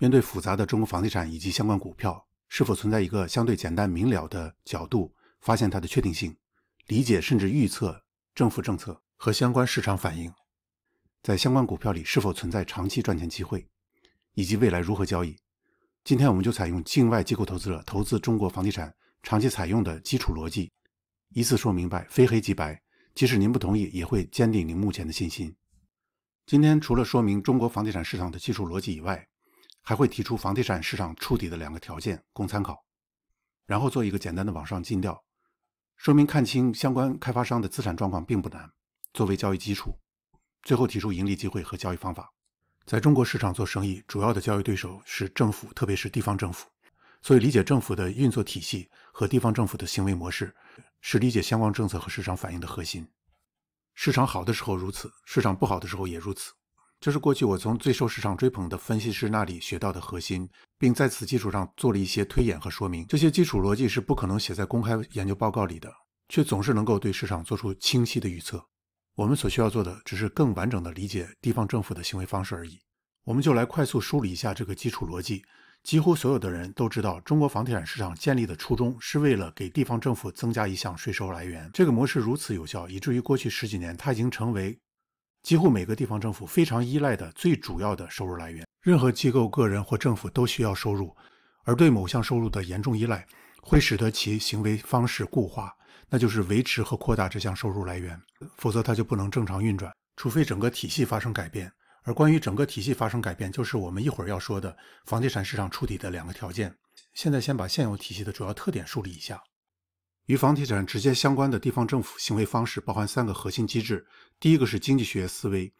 面对复杂的中国房地产以及相关股票，是否存在一个相对简单明了的角度，发现它的确定性，理解甚至预测政府政策和相关市场反应，在相关股票里是否存在长期赚钱机会，以及未来如何交易？今天我们就采用境外机构投资者投资中国房地产长期采用的基础逻辑，一次说明白，非黑即白。即使您不同意，也会坚定您目前的信心。今天除了说明中国房地产市场的技术逻辑以外，还会提出房地产市场触底的两个条件供参考，然后做一个简单的网上尽调，说明看清相关开发商的资产状况并不难，作为交易基础。最后提出盈利机会和交易方法。在中国市场做生意，主要的交易对手是政府，特别是地方政府，所以理解政府的运作体系和地方政府的行为模式，是理解相关政策和市场反应的核心。市场好的时候如此，市场不好的时候也如此。这是过去我从最受市场追捧的分析师那里学到的核心，并在此基础上做了一些推演和说明。这些基础逻辑是不可能写在公开研究报告里的，却总是能够对市场做出清晰的预测。我们所需要做的，只是更完整的理解地方政府的行为方式而已。我们就来快速梳理一下这个基础逻辑。几乎所有的人都知道，中国房地产市场建立的初衷是为了给地方政府增加一项税收来源。这个模式如此有效，以至于过去十几年，它已经成为。几乎每个地方政府非常依赖的最主要的收入来源，任何机构、个人或政府都需要收入，而对某项收入的严重依赖，会使得其行为方式固化，那就是维持和扩大这项收入来源，否则它就不能正常运转，除非整个体系发生改变。而关于整个体系发生改变，就是我们一会儿要说的房地产市场触底的两个条件。现在先把现有体系的主要特点梳理一下。与房地产直接相关的地方政府行为方式包含三个核心机制。第一个是经济学思维。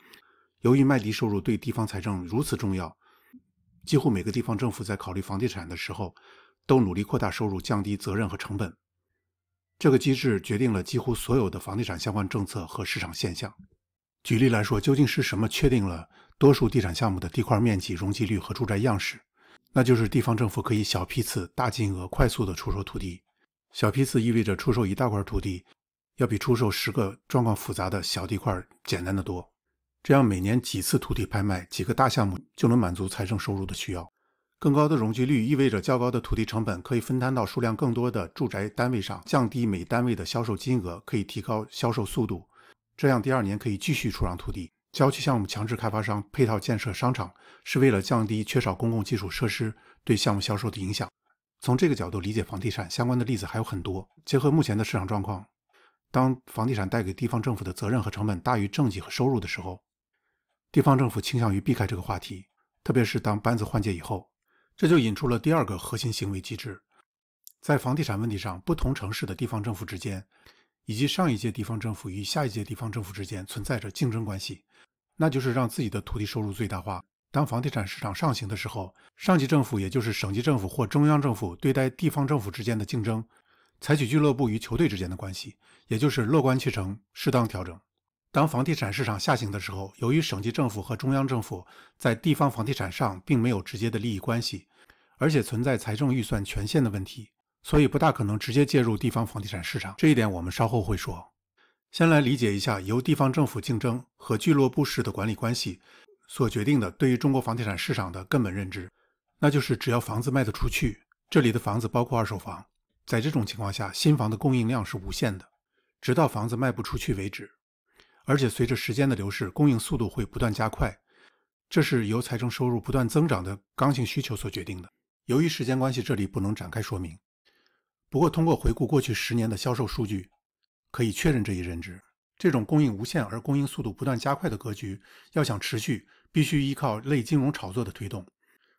由于卖地收入对地方财政如此重要，几乎每个地方政府在考虑房地产的时候，都努力扩大收入、降低责任和成本。这个机制决定了几乎所有的房地产相关政策和市场现象。举例来说，究竟是什么确定了多数地产项目的地块面积、容积率和住宅样式？那就是地方政府可以小批次、大金额、快速地出售土地。小批次意味着出售一大块土地，要比出售十个状况复杂的小地块简单的多。这样每年几次土地拍卖，几个大项目就能满足财政收入的需要。更高的容积率意味着较高的土地成本可以分摊到数量更多的住宅单位上，降低每单位的销售金额，可以提高销售速度。这样第二年可以继续出让土地。郊区项目强制开发商配套建设商场，是为了降低缺少公共基础设施对项目销售的影响。从这个角度理解房地产相关的例子还有很多。结合目前的市场状况，当房地产带给地方政府的责任和成本大于政绩和收入的时候，地方政府倾向于避开这个话题。特别是当班子换届以后，这就引出了第二个核心行为机制：在房地产问题上，不同城市的地方政府之间，以及上一届地方政府与下一届地方政府之间存在着竞争关系，那就是让自己的土地收入最大化。当房地产市场上行的时候，上级政府也就是省级政府或中央政府对待地方政府之间的竞争，采取俱乐部与球队之间的关系，也就是乐观去成，适当调整。当房地产市场下行的时候，由于省级政府和中央政府在地方房地产上并没有直接的利益关系，而且存在财政预算权限的问题，所以不大可能直接介入地方房地产市场。这一点我们稍后会说。先来理解一下由地方政府竞争和俱乐部式的管理关系。所决定的对于中国房地产市场的根本认知，那就是只要房子卖得出去，这里的房子包括二手房。在这种情况下，新房的供应量是无限的，直到房子卖不出去为止。而且随着时间的流逝，供应速度会不断加快，这是由财政收入不断增长的刚性需求所决定的。由于时间关系，这里不能展开说明。不过，通过回顾过去十年的销售数据，可以确认这一认知。这种供应无限而供应速度不断加快的格局，要想持续。必须依靠类金融炒作的推动。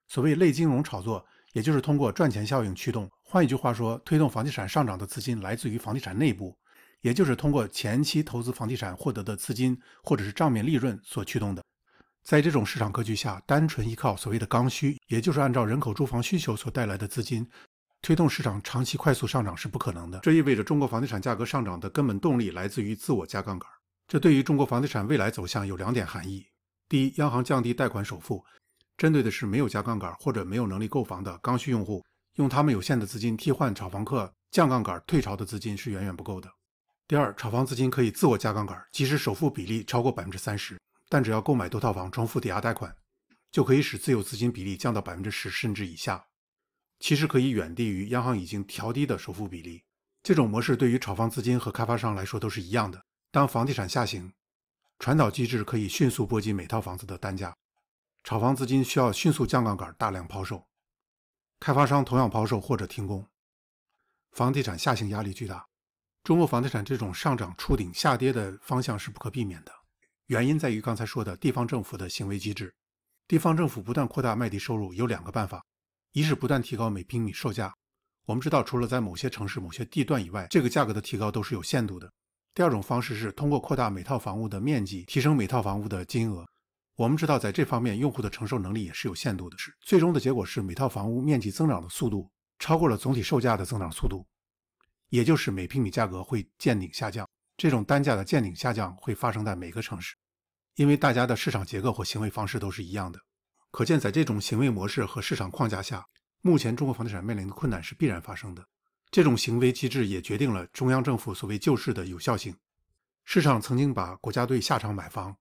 所谓类金融炒作，也就是通过赚钱效应驱动。换一句话说，推动房地产上涨的资金来自于房地产内部，也就是通过前期投资房地产获得的资金或者是账面利润所驱动的。在这种市场格局下，单纯依靠所谓的刚需，也就是按照人口住房需求所带来的资金，推动市场长期快速上涨是不可能的。这意味着中国房地产价格上涨的根本动力来自于自我加杠杆。这对于中国房地产未来走向有两点含义。第一，央行降低贷款首付，针对的是没有加杠杆或者没有能力购房的刚需用户，用他们有限的资金替换炒房客降杠杆退潮的资金是远远不够的。第二，炒房资金可以自我加杠杆，即使首付比例超过百分之三十，但只要购买多套房重复抵押贷款，就可以使自有资金比例降到百分之十甚至以下，其实可以远低于央行已经调低的首付比例。这种模式对于炒房资金和开发商来说都是一样的。当房地产下行。传导机制可以迅速波及每套房子的单价，炒房资金需要迅速降杠杆、大量抛售，开发商同样抛售或者停工，房地产下行压力巨大。中国房地产这种上涨触顶下跌的方向是不可避免的，原因在于刚才说的地方政府的行为机制。地方政府不断扩大卖地收入有两个办法，一是不断提高每平米售价。我们知道，除了在某些城市、某些地段以外，这个价格的提高都是有限度的。第二种方式是通过扩大每套房屋的面积，提升每套房屋的金额。我们知道，在这方面用户的承受能力也是有限度的。是最终的结果是每套房屋面积增长的速度超过了总体售价的增长速度，也就是每平米价格会见顶下降。这种单价的见顶下降会发生在每个城市，因为大家的市场结构或行为方式都是一样的。可见，在这种行为模式和市场框架下，目前中国房地产面临的困难是必然发生的。这种行为机制也决定了中央政府所谓救市的有效性。市场曾经把国家队下场买房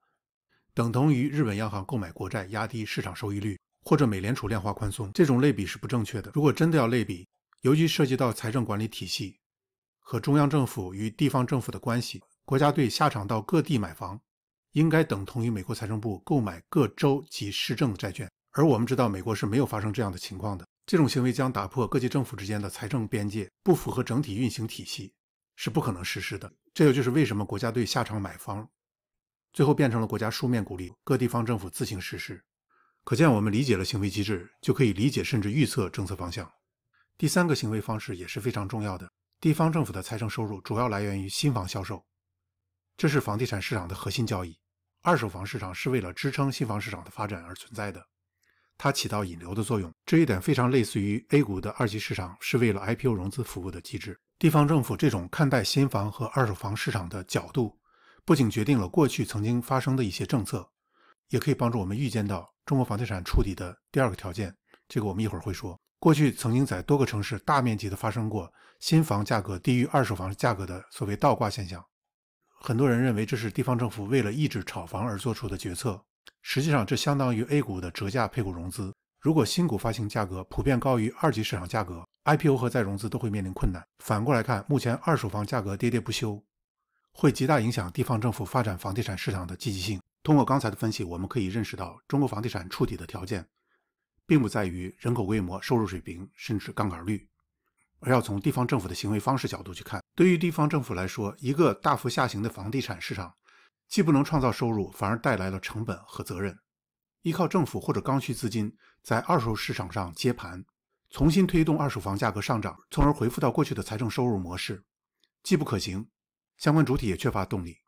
等同于日本央行购买国债压低市场收益率，或者美联储量化宽松，这种类比是不正确的。如果真的要类比，尤其涉及到财政管理体系和中央政府与地方政府的关系，国家队下场到各地买房，应该等同于美国财政部购买各州及市政的债券，而我们知道美国是没有发生这样的情况的。这种行为将打破各级政府之间的财政边界，不符合整体运行体系，是不可能实施的。这也就是为什么国家队下场买方，最后变成了国家书面鼓励各地方政府自行实施。可见，我们理解了行为机制，就可以理解甚至预测政策方向。第三个行为方式也是非常重要的。地方政府的财政收入主要来源于新房销售，这是房地产市场的核心交易。二手房市场是为了支撑新房市场的发展而存在的。它起到引流的作用，这一点非常类似于 A 股的二级市场是为了 IPO 融资服务的机制。地方政府这种看待新房和二手房市场的角度，不仅决定了过去曾经发生的一些政策，也可以帮助我们预见到中国房地产触底的第二个条件。这个我们一会儿会说。过去曾经在多个城市大面积的发生过新房价格低于二手房价格的所谓倒挂现象，很多人认为这是地方政府为了抑制炒房而做出的决策。实际上，这相当于 A 股的折价配股融资。如果新股发行价格普遍高于二级市场价格，IPO 和再融资都会面临困难。反过来看，目前二手房价格跌跌不休，会极大影响地方政府发展房地产市场的积极性。通过刚才的分析，我们可以认识到，中国房地产触底的条件，并不在于人口规模、收入水平，甚至杠杆率，而要从地方政府的行为方式角度去看。对于地方政府来说，一个大幅下行的房地产市场，既不能创造收入，反而带来了成本和责任。依靠政府或者刚需资金在二手市场上接盘，重新推动二手房价格上涨，从而回复到过去的财政收入模式，既不可行，相关主体也缺乏动力。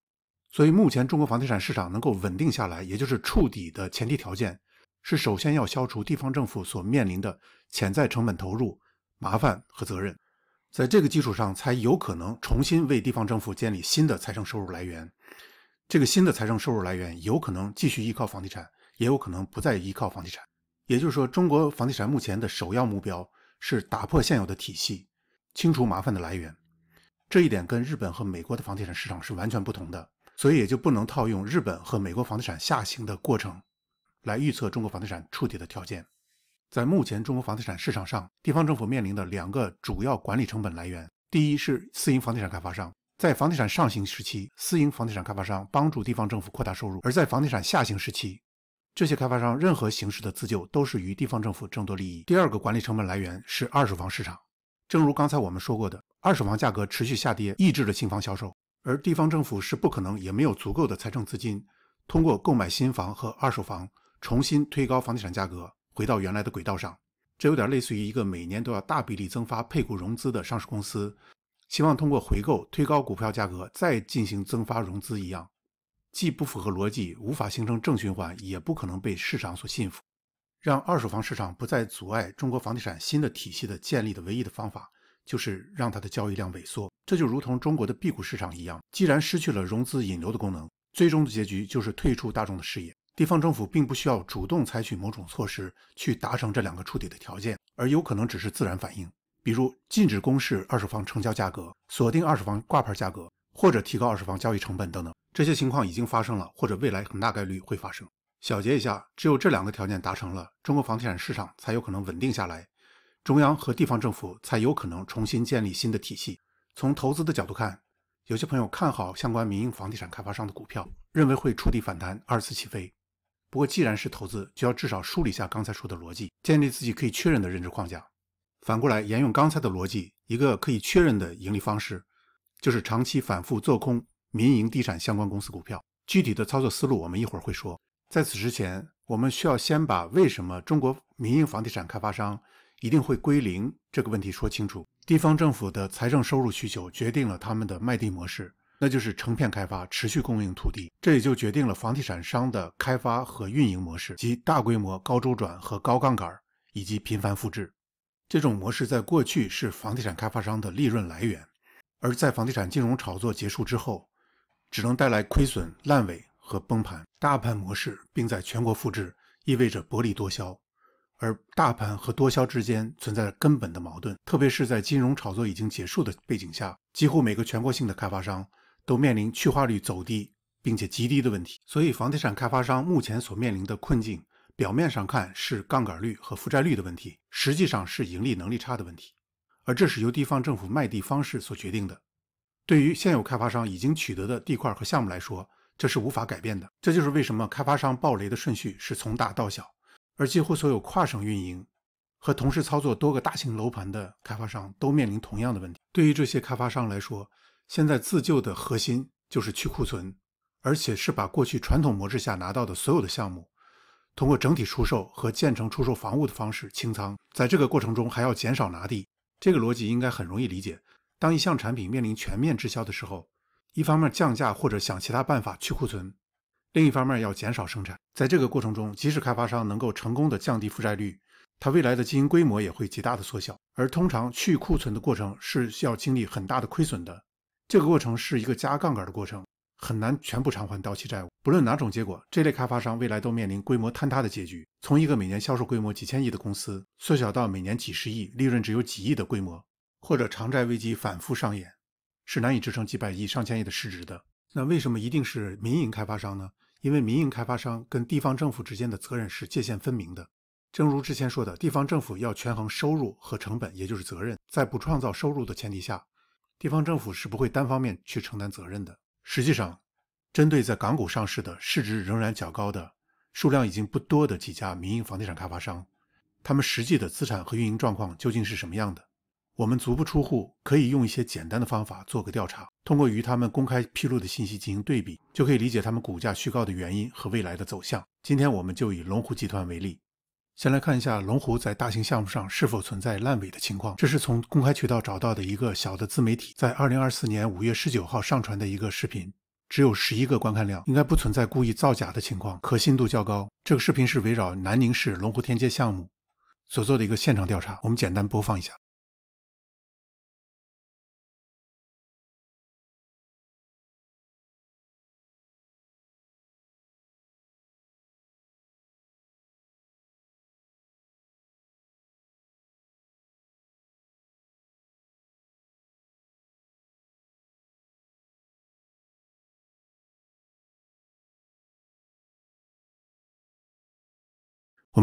所以，目前中国房地产市场能够稳定下来，也就是触底的前提条件，是首先要消除地方政府所面临的潜在成本投入、麻烦和责任，在这个基础上，才有可能重新为地方政府建立新的财政收入来源。这个新的财政收入来源有可能继续依靠房地产，也有可能不再依靠房地产。也就是说，中国房地产目前的首要目标是打破现有的体系，清除麻烦的来源。这一点跟日本和美国的房地产市场是完全不同的，所以也就不能套用日本和美国房地产下行的过程来预测中国房地产触底的条件。在目前中国房地产市场上，地方政府面临的两个主要管理成本来源，第一是私营房地产开发商。在房地产上行时期，私营房地产开发商帮助地方政府扩大收入；而在房地产下行时期，这些开发商任何形式的自救都是与地方政府争夺利益。第二个管理成本来源是二手房市场。正如刚才我们说过的，二手房价格持续下跌，抑制了新房销售，而地方政府是不可能也没有足够的财政资金，通过购买新房和二手房重新推高房地产价格，回到原来的轨道上。这有点类似于一个每年都要大比例增发配股融资的上市公司。希望通过回购推高股票价格，再进行增发融资一样，既不符合逻辑，无法形成正循环，也不可能被市场所信服。让二手房市场不再阻碍中国房地产新的体系的建立的唯一的方法，就是让它的交易量萎缩。这就如同中国的 B 股市场一样，既然失去了融资引流的功能，最终的结局就是退出大众的视野。地方政府并不需要主动采取某种措施去达成这两个触底的条件，而有可能只是自然反应。比如禁止公示二手房成交价格，锁定二手房挂牌价格，或者提高二手房交易成本等等，这些情况已经发生了，或者未来很大概率会发生。小结一下，只有这两个条件达成了，中国房地产市场才有可能稳定下来，中央和地方政府才有可能重新建立新的体系。从投资的角度看，有些朋友看好相关民营房地产开发商的股票，认为会触底反弹，二次起飞。不过，既然是投资，就要至少梳理一下刚才说的逻辑，建立自己可以确认的认知框架。反过来，沿用刚才的逻辑，一个可以确认的盈利方式，就是长期反复做空民营地产相关公司股票。具体的操作思路，我们一会儿会说。在此之前，我们需要先把为什么中国民营房地产开发商一定会归零这个问题说清楚。地方政府的财政收入需求决定了他们的卖地模式，那就是成片开发，持续供应土地。这也就决定了房地产商的开发和运营模式，及大规模、高周转和高杠杆，以及频繁复制。这种模式在过去是房地产开发商的利润来源，而在房地产金融炒作结束之后，只能带来亏损、烂尾和崩盘。大盘模式并在全国复制，意味着薄利多销，而大盘和多销之间存在根本的矛盾，特别是在金融炒作已经结束的背景下，几乎每个全国性的开发商都面临去化率走低并且极低的问题。所以，房地产开发商目前所面临的困境。表面上看是杠杆率和负债率的问题，实际上是盈利能力差的问题，而这是由地方政府卖地方式所决定的。对于现有开发商已经取得的地块和项目来说，这是无法改变的。这就是为什么开发商暴雷的顺序是从大到小，而几乎所有跨省运营和同时操作多个大型楼盘的开发商都面临同样的问题。对于这些开发商来说，现在自救的核心就是去库存，而且是把过去传统模式下拿到的所有的项目。通过整体出售和建成出售房屋的方式清仓，在这个过程中还要减少拿地，这个逻辑应该很容易理解。当一项产品面临全面滞销的时候，一方面降价或者想其他办法去库存，另一方面要减少生产。在这个过程中，即使开发商能够成功的降低负债率，它未来的经营规模也会极大的缩小。而通常去库存的过程是需要经历很大的亏损的，这个过程是一个加杠杆的过程。很难全部偿还到期债务。不论哪种结果，这类开发商未来都面临规模坍塌的结局。从一个每年销售规模几千亿的公司，缩小到每年几十亿、利润只有几亿的规模，或者偿债危机反复上演，是难以支撑几百亿、上千亿的市值的。那为什么一定是民营开发商呢？因为民营开发商跟地方政府之间的责任是界限分明的。正如之前说的，地方政府要权衡收入和成本，也就是责任，在不创造收入的前提下，地方政府是不会单方面去承担责任的。实际上，针对在港股上市的市值仍然较高的、数量已经不多的几家民营房地产开发商，他们实际的资产和运营状况究竟是什么样的？我们足不出户，可以用一些简单的方法做个调查，通过与他们公开披露的信息进行对比，就可以理解他们股价虚高的原因和未来的走向。今天，我们就以龙湖集团为例。先来看一下龙湖在大型项目上是否存在烂尾的情况。这是从公开渠道找到的一个小的自媒体在二零二四年五月十九号上传的一个视频，只有十一个观看量，应该不存在故意造假的情况，可信度较高。这个视频是围绕南宁市龙湖天街项目所做的一个现场调查，我们简单播放一下。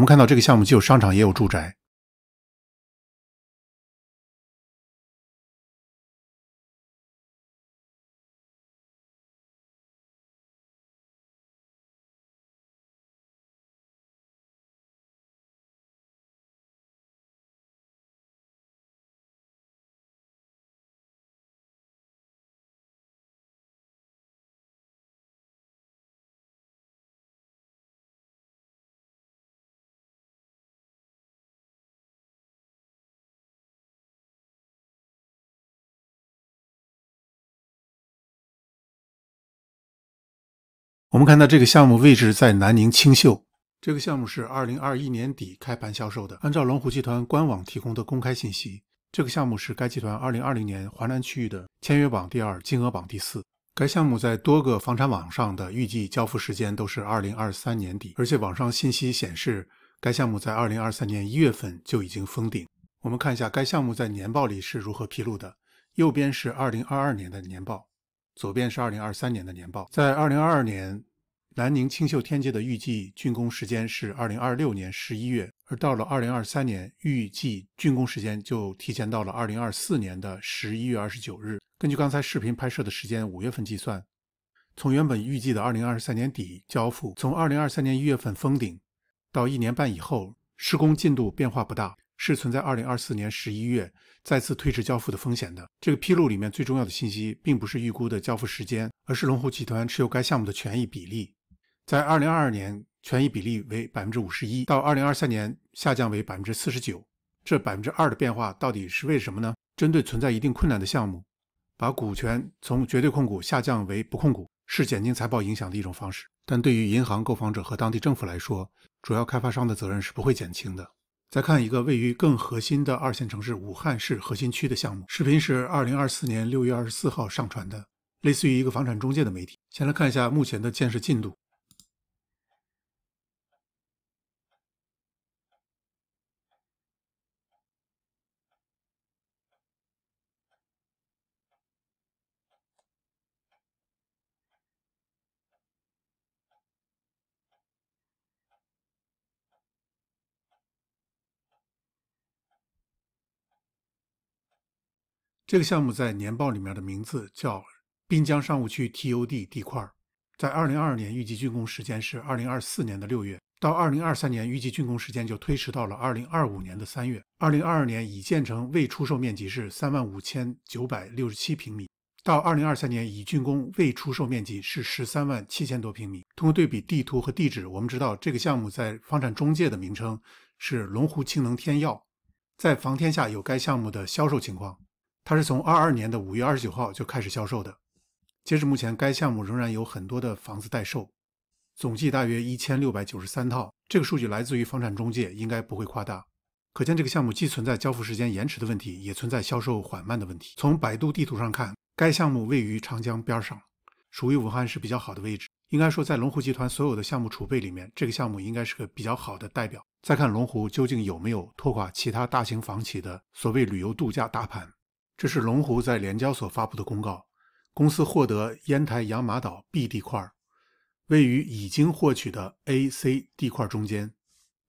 我们看到这个项目既有商场，也有住宅。我们看到这个项目位置在南宁青秀，这个项目是二零二一年底开盘销售的。按照龙湖集团官网提供的公开信息，这个项目是该集团二零二零年华南区域的签约榜第二、金额榜第四。该项目在多个房产网上的预计交付时间都是二零二三年底，而且网上信息显示，该项目在二零二三年一月份就已经封顶。我们看一下该项目在年报里是如何披露的。右边是二零二二年的年报。左边是二零二三年的年报，在二零二二年，南宁青秀天街的预计竣工时间是二零二六年十一月，而到了二零二三年，预计竣工时间就提前到了二零二四年的十一月二十九日。根据刚才视频拍摄的时间，五月份计算，从原本预计的二零二三年底交付，从二零二三年一月份封顶，到一年半以后，施工进度变化不大。是存在二零二四年十一月再次推迟交付的风险的。这个披露里面最重要的信息，并不是预估的交付时间，而是龙湖集团持有该项目的权益比例。在二零二二年，权益比例为百分之五十一，到二零二三年下降为百分之四十九。这百分之二的变化到底是为什么呢？针对存在一定困难的项目，把股权从绝对控股下降为不控股，是减轻财报影响的一种方式。但对于银行购房者和当地政府来说，主要开发商的责任是不会减轻的。再看一个位于更核心的二线城市武汉市核心区的项目，视频是二零二四年六月二十四号上传的，类似于一个房产中介的媒体。先来看一下目前的建设进度。这个项目在年报里面的名字叫滨江商务区 TOD 地块，在二零二二年预计竣工时间是二零二四年的六月，到二零二三年预计竣工时间就推迟到了二零二五年的三月。二零二二年已建成未出售面积是三万五千九百六十七平米，到二零二三年已竣工未出售面积是十三万七千多平米。通过对比地图和地址，我们知道这个项目在房产中介的名称是龙湖青能天耀，在房天下有该项目的销售情况。它是从二二年的五月二十九号就开始销售的，截至目前，该项目仍然有很多的房子待售，总计大约一千六百九十三套。这个数据来自于房产中介，应该不会夸大。可见这个项目既存在交付时间延迟的问题，也存在销售缓慢的问题。从百度地图上看，该项目位于长江边上，属于武汉市比较好的位置。应该说，在龙湖集团所有的项目储备里面，这个项目应该是个比较好的代表。再看龙湖究竟有没有拖垮其他大型房企的所谓旅游度假大盘？这是龙湖在联交所发布的公告，公司获得烟台洋马岛 B 地块，位于已经获取的 A、C 地块中间。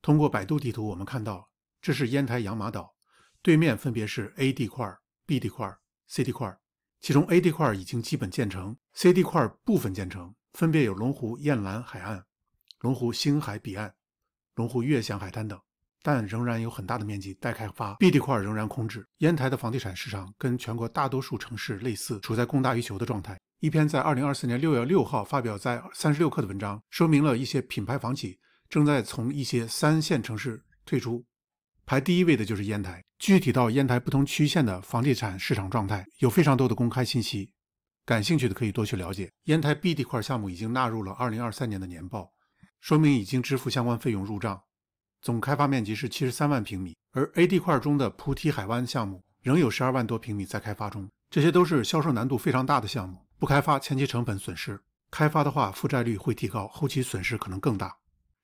通过百度地图，我们看到这是烟台洋马岛，对面分别是 A 地块、B 地块、C 地块，其中 A 地块已经基本建成，C 地块部分建成，分别有龙湖燕南海岸、龙湖星海彼岸、龙湖悦享海滩等。但仍然有很大的面积待开发，B 地块仍然空置。烟台的房地产市场跟全国大多数城市类似，处在供大于求的状态。一篇在二零二四年六月六号发表在三十六氪的文章，说明了一些品牌房企正在从一些三线城市退出，排第一位的就是烟台。具体到烟台不同区县的房地产市场状态，有非常多的公开信息，感兴趣的可以多去了解。烟台 B 地块项目已经纳入了二零二三年的年报，说明已经支付相关费用入账。总开发面积是七十三万平米，而 A 地块中的菩提海湾项目仍有十二万多平米在开发中，这些都是销售难度非常大的项目。不开发，前期成本损失；开发的话，负债率会提高，后期损失可能更大，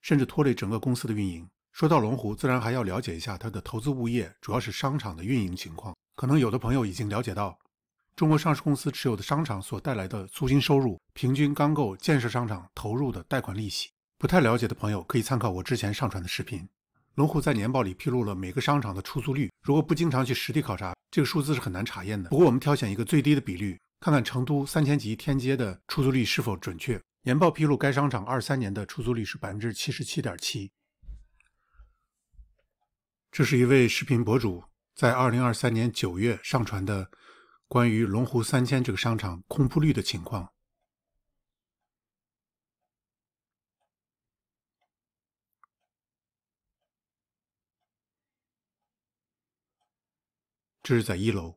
甚至拖累整个公司的运营。说到龙湖，自然还要了解一下它的投资物业，主要是商场的运营情况。可能有的朋友已经了解到，中国上市公司持有的商场所带来的租金收入，平均刚够建设商场投入的贷款利息。不太了解的朋友可以参考我之前上传的视频。龙湖在年报里披露了每个商场的出租率，如果不经常去实地考察，这个数字是很难查验的。不过我们挑选一个最低的比率，看看成都三千级天街的出租率是否准确。年报披露该商场二三年的出租率是百分之七十七点七。这是一位视频博主在二零二三年九月上传的关于龙湖三千这个商场空铺率的情况。这是在一楼。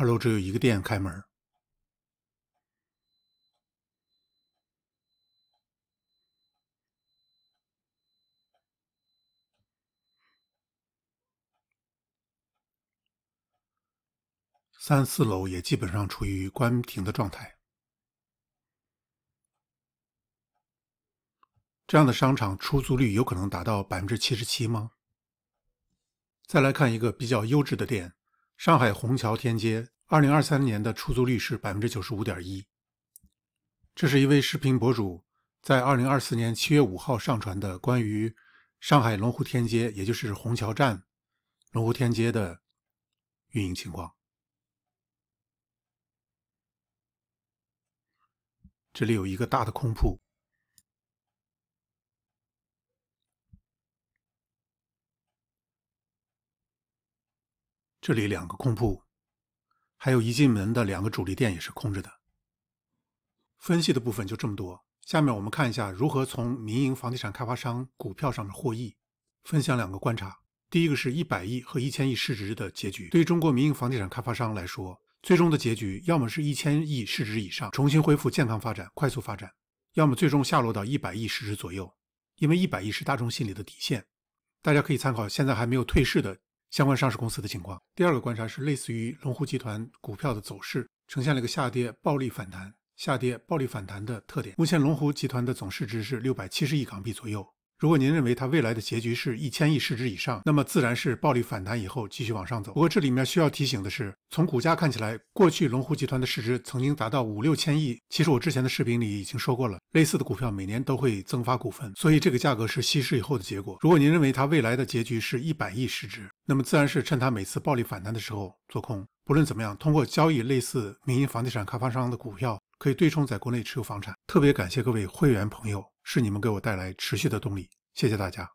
二楼只有一个店开门，三四楼也基本上处于关停的状态。这样的商场出租率有可能达到百分之七十七吗？再来看一个比较优质的店。上海虹桥天街二零二三年的出租率是百分之九十五点一。这是一位视频博主在二零二四年七月五号上传的关于上海龙湖天街，也就是虹桥站龙湖天街的运营情况。这里有一个大的空铺。这里两个空铺，还有一进门的两个主力店也是空着的。分析的部分就这么多。下面我们看一下如何从民营房地产开发商股票上面获益，分享两个观察。第一个是一百亿和一千亿市值的结局。对于中国民营房地产开发商来说，最终的结局要么是一千亿市值以上，重新恢复健康发展、快速发展；要么最终下落到一百亿市值左右，因为一百亿是大众心理的底线。大家可以参考，现在还没有退市的。相关上市公司的情况。第二个观察是，类似于龙湖集团股票的走势，呈现了一个下跌、暴力反弹、下跌、暴力反弹的特点。目前，龙湖集团的总市值是六百七十亿港币左右。如果您认为它未来的结局是一千亿市值以上，那么自然是暴力反弹以后继续往上走。不过这里面需要提醒的是，从股价看起来，过去龙湖集团的市值曾经达到五六千亿。其实我之前的视频里已经说过了，类似的股票每年都会增发股份，所以这个价格是稀释以后的结果。如果您认为它未来的结局是一百亿市值，那么自然是趁它每次暴力反弹的时候做空。不论怎么样，通过交易类似民营房地产开发商的股票，可以对冲在国内持有房产。特别感谢各位会员朋友。是你们给我带来持续的动力，谢谢大家。